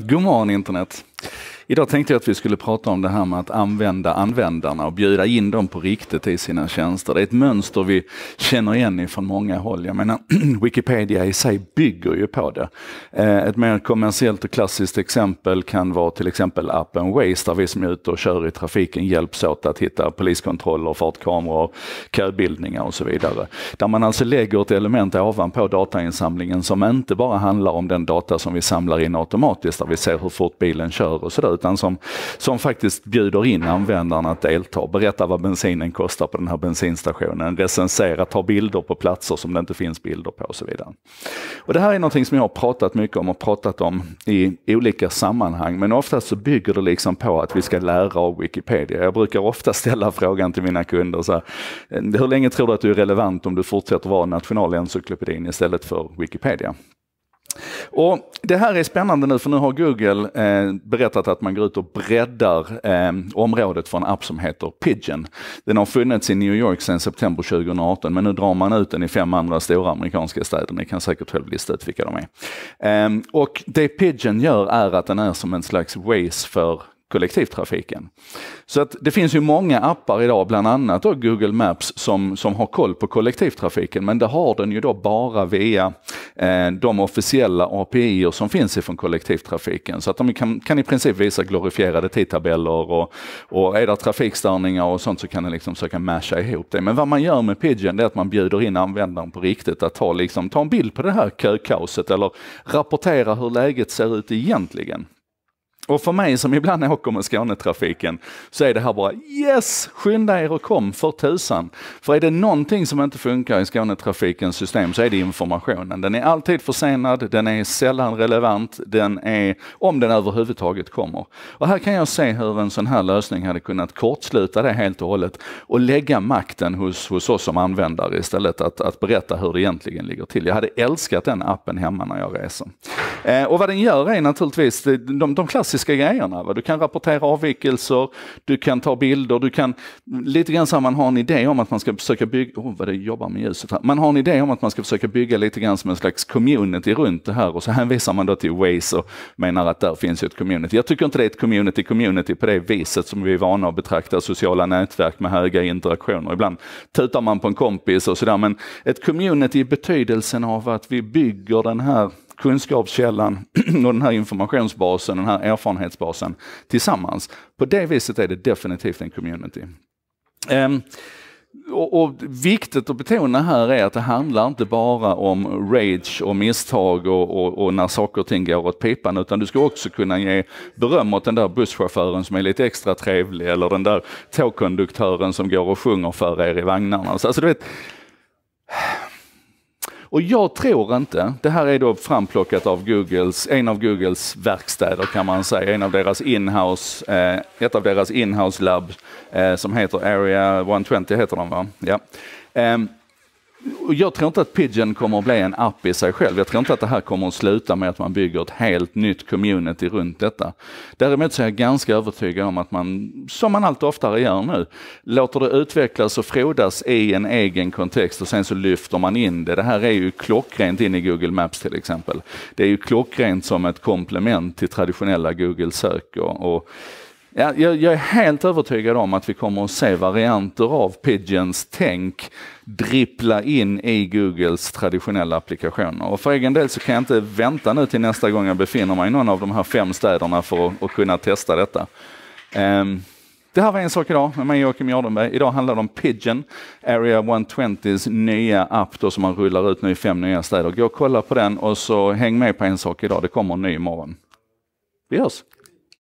God morgon internet! Idag tänkte jag att vi skulle prata om det här med att använda användarna och bjuda in dem på riktigt i sina tjänster. Det är ett mönster vi känner igen ifrån många håll. Jag menar, Wikipedia i sig bygger ju på det. Eh, ett mer kommersiellt och klassiskt exempel kan vara till exempel appen Waze, där vi som är ute och kör i trafiken hjälps åt att hitta poliskontroller, fartkameror, köbildningar och så vidare. Där man alltså lägger ett element ovanpå datainsamlingen som inte bara handlar om den data som vi samlar in automatiskt, där vi ser hur fort bilen kör och sådär, utan som, som faktiskt bjuder in användarna att delta. Berätta vad bensinen kostar på den här bensinstationen, recensera, ta bilder på platser som det inte finns bilder på och så vidare. Och det här är någonting som jag har pratat mycket om och pratat om i olika sammanhang, men oftast så bygger det liksom på att vi ska lära av Wikipedia. Jag brukar ofta ställa frågan till mina kunder så här, eh, hur länge tror du att du är relevant om du fortsätter vara nationalencyklopedin istället för Wikipedia? Och det här är spännande nu för nu har Google eh, berättat att man går ut och breddar eh, området för en app som heter Pigeon. Den har funnits i New York sedan september 2018 men nu drar man ut den i fem andra stora amerikanska städer. Ni kan säkert själv lista ut vilka de är. Eh, och det Pigeon gör är att den är som en slags Waze för kollektivtrafiken. Så att det finns ju många appar idag, bland annat då Google Maps, som, som har koll på kollektivtrafiken, men det har den ju då bara via eh, de officiella API som finns ifrån kollektivtrafiken. Så att de kan, kan i princip visa glorifierade tidtabeller och, och är det trafikstörningar och sånt så kan den liksom söka masha ihop det. Men vad man gör med Pigeon är att man bjuder in användaren på riktigt att ta, liksom, ta en bild på det här kökaoset eller rapportera hur läget ser ut egentligen. Och för mig som ibland åker med Skånetrafiken så är det här bara yes, skynda er och kom för tusan. För är det någonting som inte funkar i Skånetrafikens system så är det informationen. Den är alltid försenad, den är sällan relevant, den är, om den överhuvudtaget kommer. Och här kan jag se hur en sån här lösning hade kunnat kortsluta det helt och hållet och lägga makten hos, hos oss som användare istället att, att berätta hur det egentligen ligger till. Jag hade älskat den appen hemma när jag reser. Eh, och vad den gör är naturligtvis de, de klassiska klassiska grejerna. Va? Du kan rapportera avvikelser, du kan ta bilder, du kan lite grann så här, man har en idé om att man ska försöka bygga, oh, vad det jobbar med ljuset här. Man har en idé om att man ska försöka bygga lite grann som en slags community runt det här och så hänvisar man då till Waze och menar att där finns ju ett community. Jag tycker inte det är ett community community på det viset som vi är vana att betrakta sociala nätverk med höga interaktioner. Ibland tutar man på en kompis och sådär men ett community i betydelsen av att vi bygger den här kunskapskällan och den här informationsbasen, den här erfarenhetsbasen tillsammans. På det viset är det definitivt en community. Um, och, och, Viktigt att betona här är att det handlar inte bara om rage och misstag och, och, och, när saker och ting går åt pipan utan du ska också kunna ge beröm åt den där busschauffören som är lite extra trevlig eller den där tågkonduktören som går och sjunger för er i vagnarna. alltså, du vet, och jag tror inte, det här är då framplockat av Googles, en av Googles verkstäder kan man säga, en av deras inhouse, eh, ett av deras inhouse labb eh, som heter Area 120 heter de va? Ja. Um, jag tror inte att Pigeon kommer att bli en app i sig själv. Jag tror inte att det här kommer att sluta med att man bygger ett helt nytt community runt detta. Däremot så är jag ganska övertygad om att man, som man allt oftare gör nu, låter det utvecklas och frodas i en egen kontext och sen så lyfter man in det. Det här är ju klockrent in i Google Maps till exempel. Det är ju klockrent som ett komplement till traditionella Google-sök och, och Ja, jag, jag, är helt övertygad om att vi kommer att se varianter av Pigeons tänk drippla in i Googles traditionella applikationer. Och för egen del så kan jag inte vänta nu till nästa gång jag befinner mig i någon av de här fem städerna för att, att kunna testa detta. Um, det här var en sak idag med mig Joakim Jardenberg. Idag handlar det om Pigeon, Area 120s nya app då, som man rullar ut nu i fem nya städer. Gå och kolla på den och så häng med på en sak idag. Det kommer en ny imorgon. Vi hörs!